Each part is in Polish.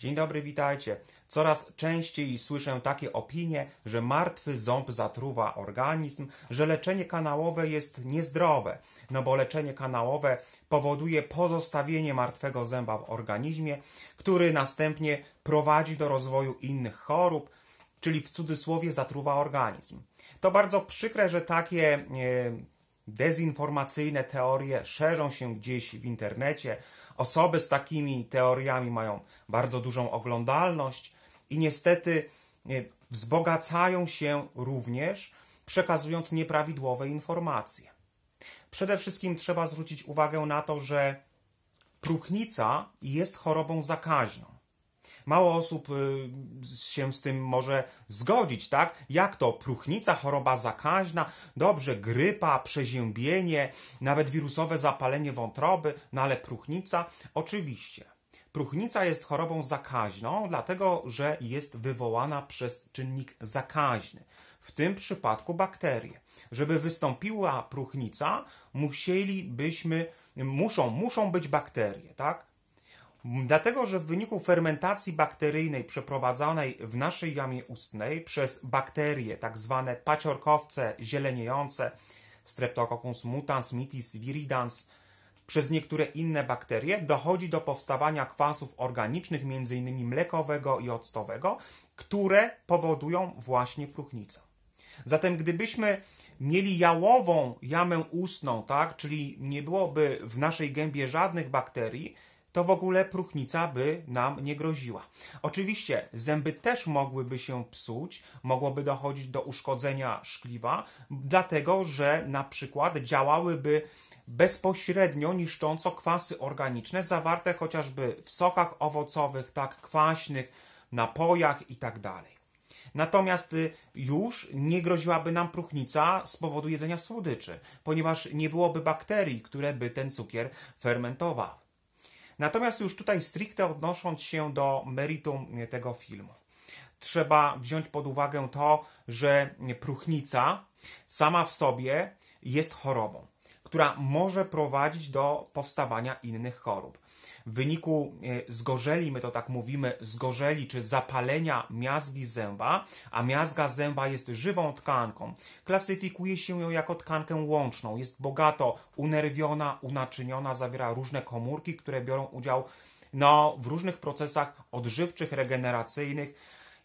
Dzień dobry, witajcie. Coraz częściej słyszę takie opinie, że martwy ząb zatruwa organizm, że leczenie kanałowe jest niezdrowe, no bo leczenie kanałowe powoduje pozostawienie martwego zęba w organizmie, który następnie prowadzi do rozwoju innych chorób, czyli w cudzysłowie zatruwa organizm. To bardzo przykre, że takie e, dezinformacyjne teorie szerzą się gdzieś w internecie, osoby z takimi teoriami mają bardzo dużą oglądalność i niestety e, wzbogacają się również przekazując nieprawidłowe informacje. Przede wszystkim trzeba zwrócić uwagę na to, że próchnica jest chorobą zakaźną mało osób y, się z tym może zgodzić, tak? Jak to próchnica, choroba zakaźna, dobrze, grypa, przeziębienie, nawet wirusowe zapalenie wątroby, no ale próchnica, oczywiście. Próchnica jest chorobą zakaźną, dlatego że jest wywołana przez czynnik zakaźny, w tym przypadku bakterie. Żeby wystąpiła próchnica, musielibyśmy, muszą, muszą być bakterie, tak? Dlatego, że w wyniku fermentacji bakteryjnej przeprowadzanej w naszej jamie ustnej przez bakterie, tak zwane paciorkowce zieleniejące, Streptococcus mutans, mitis viridans, przez niektóre inne bakterie dochodzi do powstawania kwasów organicznych, m.in. mlekowego i octowego, które powodują właśnie próchnicę. Zatem gdybyśmy mieli jałową jamę ustną, tak, czyli nie byłoby w naszej gębie żadnych bakterii, to w ogóle próchnica by nam nie groziła. Oczywiście zęby też mogłyby się psuć, mogłoby dochodzić do uszkodzenia szkliwa, dlatego że na przykład działałyby bezpośrednio niszcząco kwasy organiczne zawarte chociażby w sokach owocowych, tak kwaśnych, napojach itd. Tak Natomiast y, już nie groziłaby nam próchnica z powodu jedzenia słodyczy, ponieważ nie byłoby bakterii, które by ten cukier fermentowały. Natomiast już tutaj stricte odnosząc się do meritum tego filmu, trzeba wziąć pod uwagę to, że próchnica sama w sobie jest chorobą która może prowadzić do powstawania innych chorób. W wyniku e, zgorzeli, my to tak mówimy, zgorzeli czy zapalenia miazgi zęba, a miazga zęba jest żywą tkanką. Klasyfikuje się ją jako tkankę łączną. Jest bogato unerwiona, unaczyniona, zawiera różne komórki, które biorą udział no, w różnych procesach odżywczych, regeneracyjnych.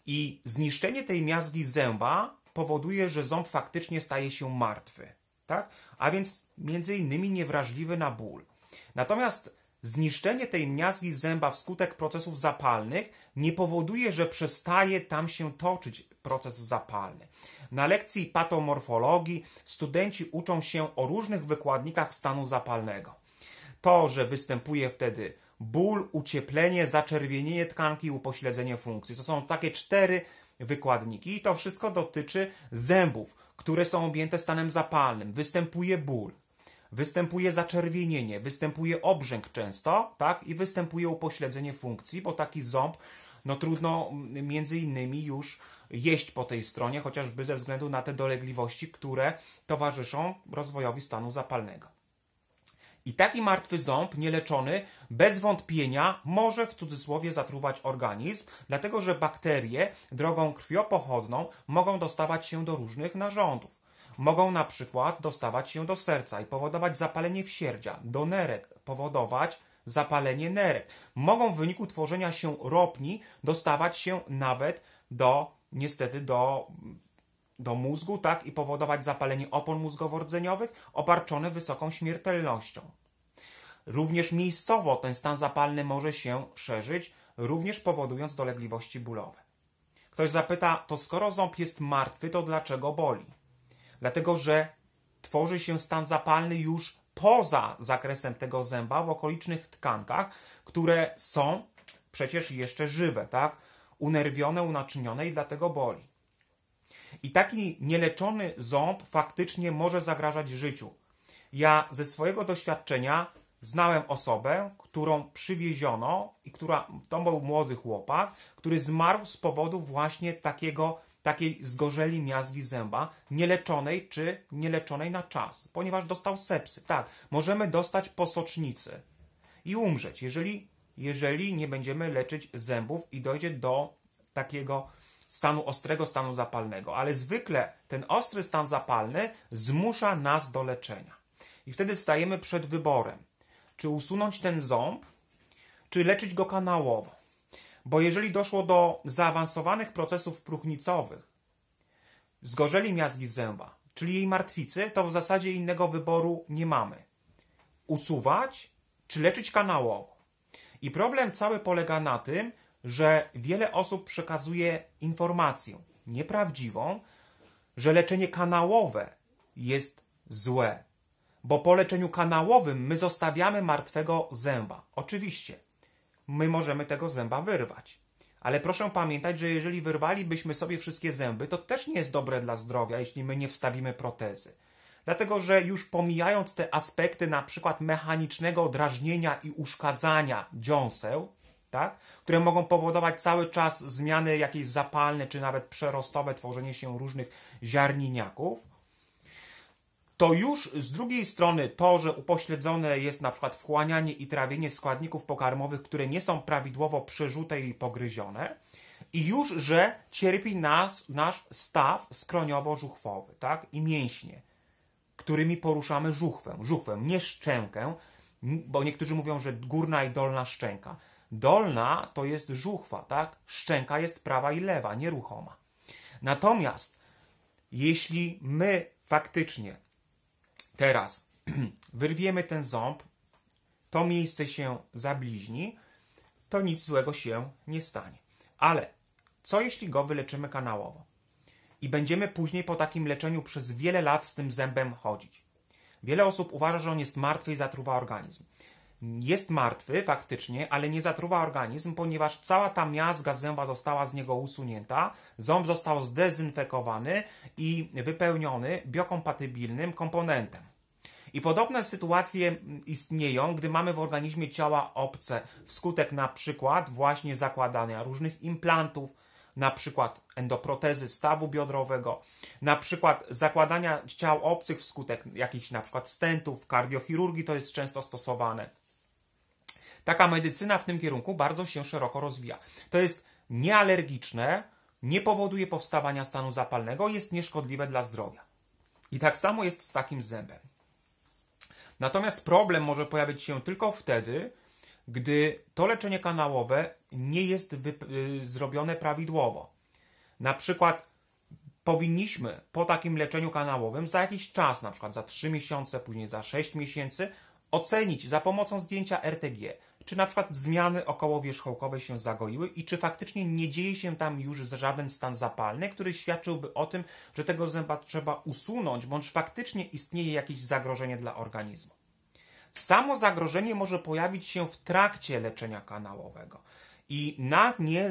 I zniszczenie tej miazgi zęba powoduje, że ząb faktycznie staje się martwy tak? a więc między innymi niewrażliwy na ból. Natomiast zniszczenie tej miazgi zęba wskutek procesów zapalnych nie powoduje, że przestaje tam się toczyć proces zapalny. Na lekcji patomorfologii studenci uczą się o różnych wykładnikach stanu zapalnego. To, że występuje wtedy ból, ucieplenie, zaczerwienienie tkanki i upośledzenie funkcji. To są takie cztery wykładniki i to wszystko dotyczy zębów które są objęte stanem zapalnym, występuje ból, występuje zaczerwienienie, występuje obrzęk często, tak? I występuje upośledzenie funkcji, bo taki ząb, no trudno mm, między innymi już jeść po tej stronie, chociażby ze względu na te dolegliwości, które towarzyszą rozwojowi stanu zapalnego. I taki martwy ząb, nieleczony, bez wątpienia może w cudzysłowie zatruwać organizm, dlatego że bakterie drogą krwiopochodną mogą dostawać się do różnych narządów. Mogą na przykład dostawać się do serca i powodować zapalenie wsierdzia, do nerek, powodować zapalenie nerek. Mogą w wyniku tworzenia się ropni dostawać się nawet do niestety do do mózgu tak, i powodować zapalenie opon mózgowo-rdzeniowych obarczone wysoką śmiertelnością. Również miejscowo ten stan zapalny może się szerzyć, również powodując dolegliwości bólowe. Ktoś zapyta, to skoro ząb jest martwy, to dlaczego boli? Dlatego, że tworzy się stan zapalny już poza zakresem tego zęba w okolicznych tkankach, które są przecież jeszcze żywe, tak? Unerwione, unaczynione i dlatego boli. I taki nieleczony ząb faktycznie może zagrażać życiu. Ja ze swojego doświadczenia znałem osobę, którą przywieziono i która, to był młody chłopak, który zmarł z powodu właśnie takiego, takiej zgorzeli miazgi zęba, nieleczonej czy nieleczonej na czas, ponieważ dostał sepsy. Tak, możemy dostać posocznicy i umrzeć, jeżeli, jeżeli nie będziemy leczyć zębów i dojdzie do takiego stanu ostrego, stanu zapalnego, ale zwykle ten ostry stan zapalny zmusza nas do leczenia. I wtedy stajemy przed wyborem, czy usunąć ten ząb, czy leczyć go kanałowo. Bo jeżeli doszło do zaawansowanych procesów próchnicowych, zgorzeli miazgi zęba, czyli jej martwicy, to w zasadzie innego wyboru nie mamy. Usuwać czy leczyć kanałowo. I problem cały polega na tym, że wiele osób przekazuje informację nieprawdziwą, że leczenie kanałowe jest złe, bo po leczeniu kanałowym my zostawiamy martwego zęba. Oczywiście, my możemy tego zęba wyrwać. Ale proszę pamiętać, że jeżeli wyrwalibyśmy sobie wszystkie zęby, to też nie jest dobre dla zdrowia, jeśli my nie wstawimy protezy. Dlatego, że już pomijając te aspekty na przykład mechanicznego drażnienia i uszkadzania dziąseł, tak? które mogą powodować cały czas zmiany jakieś zapalne czy nawet przerostowe, tworzenie się różnych ziarniniaków, to już z drugiej strony to, że upośledzone jest na przykład wchłanianie i trawienie składników pokarmowych, które nie są prawidłowo przerzute i pogryzione, i już, że cierpi nas, nasz staw skroniowo-żuchwowy tak? i mięśnie, którymi poruszamy żuchwę, żuchwę, nie szczękę, bo niektórzy mówią, że górna i dolna szczęka. Dolna to jest żuchwa, tak? Szczęka jest prawa i lewa, nieruchoma. Natomiast jeśli my faktycznie teraz wyrwiemy ten ząb, to miejsce się zabliźni, to nic złego się nie stanie. Ale co jeśli go wyleczymy kanałowo? I będziemy później po takim leczeniu przez wiele lat z tym zębem chodzić. Wiele osób uważa, że on jest martwy i zatruwa organizm jest martwy faktycznie, ale nie zatruwa organizm, ponieważ cała ta miazga zęba została z niego usunięta, ząb został zdezynfekowany i wypełniony biokompatybilnym komponentem. I podobne sytuacje istnieją, gdy mamy w organizmie ciała obce wskutek na przykład właśnie zakładania różnych implantów, na przykład endoprotezy stawu biodrowego, na przykład zakładania ciał obcych wskutek jakichś na przykład stentów, kardiochirurgii to jest często stosowane Taka medycyna w tym kierunku bardzo się szeroko rozwija. To jest niealergiczne, nie powoduje powstawania stanu zapalnego, jest nieszkodliwe dla zdrowia. I tak samo jest z takim zębem. Natomiast problem może pojawić się tylko wtedy, gdy to leczenie kanałowe nie jest y, zrobione prawidłowo. Na przykład powinniśmy po takim leczeniu kanałowym za jakiś czas, na przykład za 3 miesiące, później za 6 miesięcy, ocenić za pomocą zdjęcia RTG, czy na przykład zmiany okołowierzchołkowe się zagoiły i czy faktycznie nie dzieje się tam już żaden stan zapalny, który świadczyłby o tym, że tego zęba trzeba usunąć, bądź faktycznie istnieje jakieś zagrożenie dla organizmu. Samo zagrożenie może pojawić się w trakcie leczenia kanałowego i na nie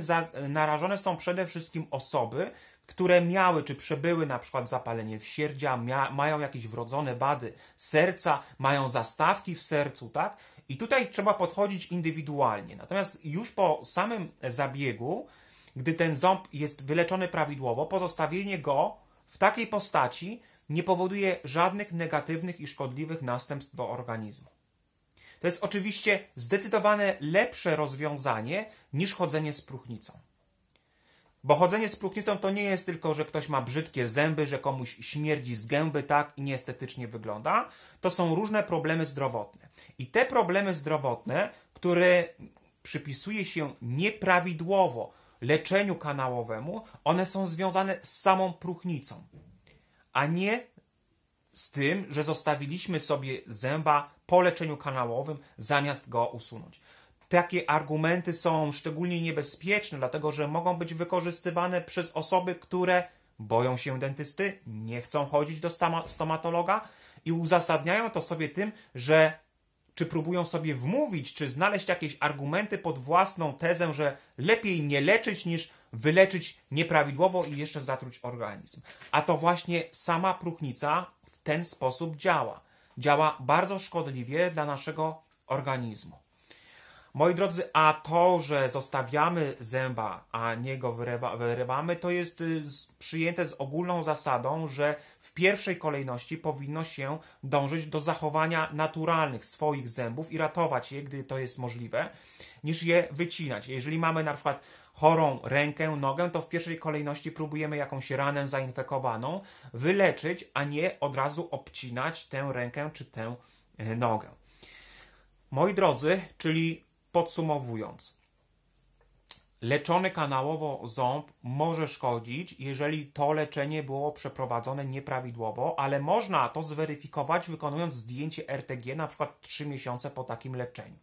narażone są przede wszystkim osoby, które miały czy przebyły na przykład zapalenie w sierdzia, mają jakieś wrodzone wady serca, mają zastawki w sercu, tak? I tutaj trzeba podchodzić indywidualnie. Natomiast już po samym zabiegu, gdy ten ząb jest wyleczony prawidłowo, pozostawienie go w takiej postaci nie powoduje żadnych negatywnych i szkodliwych następstw do organizmu. To jest oczywiście zdecydowane lepsze rozwiązanie niż chodzenie z próchnicą. Bo chodzenie z próchnicą to nie jest tylko, że ktoś ma brzydkie zęby, że komuś śmierdzi z gęby, tak i nieestetycznie wygląda. To są różne problemy zdrowotne. I te problemy zdrowotne, które przypisuje się nieprawidłowo leczeniu kanałowemu, one są związane z samą próchnicą, a nie z tym, że zostawiliśmy sobie zęba po leczeniu kanałowym zamiast go usunąć takie argumenty są szczególnie niebezpieczne, dlatego że mogą być wykorzystywane przez osoby, które boją się dentysty, nie chcą chodzić do stomatologa i uzasadniają to sobie tym, że czy próbują sobie wmówić, czy znaleźć jakieś argumenty pod własną tezę, że lepiej nie leczyć niż wyleczyć nieprawidłowo i jeszcze zatruć organizm. A to właśnie sama próchnica w ten sposób działa. Działa bardzo szkodliwie dla naszego organizmu. Moi drodzy, a to, że zostawiamy zęba, a nie go wyrywa, wyrywamy, to jest y, przyjęte z ogólną zasadą, że w pierwszej kolejności powinno się dążyć do zachowania naturalnych swoich zębów i ratować je, gdy to jest możliwe, niż je wycinać. Jeżeli mamy na przykład chorą rękę, nogę, to w pierwszej kolejności próbujemy jakąś ranę zainfekowaną wyleczyć, a nie od razu obcinać tę rękę czy tę y, nogę. Moi drodzy, czyli Podsumowując, leczony kanałowo ząb może szkodzić, jeżeli to leczenie było przeprowadzone nieprawidłowo, ale można to zweryfikować wykonując zdjęcie RTG na przykład 3 miesiące po takim leczeniu.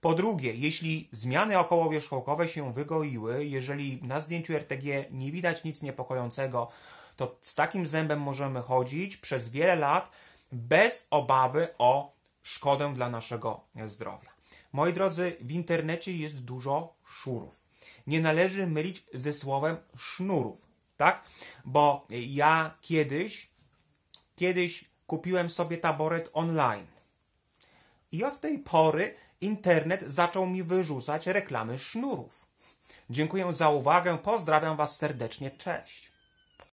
Po drugie, jeśli zmiany okołowierzchołkowe się wygoiły, jeżeli na zdjęciu RTG nie widać nic niepokojącego, to z takim zębem możemy chodzić przez wiele lat bez obawy o szkodę dla naszego zdrowia. Moi drodzy, w internecie jest dużo szurów. Nie należy mylić ze słowem sznurów, tak? Bo ja kiedyś, kiedyś kupiłem sobie taboret online. I od tej pory internet zaczął mi wyrzucać reklamy sznurów. Dziękuję za uwagę, pozdrawiam Was serdecznie, cześć.